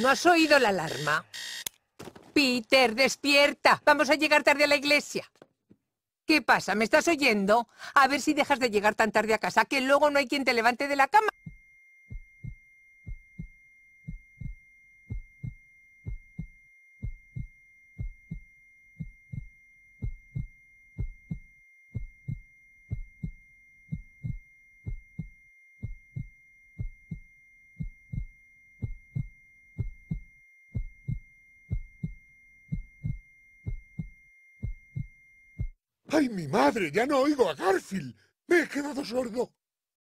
¿No has oído la alarma? Peter, despierta. Vamos a llegar tarde a la iglesia. ¿Qué pasa? ¿Me estás oyendo? A ver si dejas de llegar tan tarde a casa que luego no hay quien te levante de la cama. ¡Ay, mi madre! ¡Ya no oigo a Garfield! ¡Me he quedado sordo!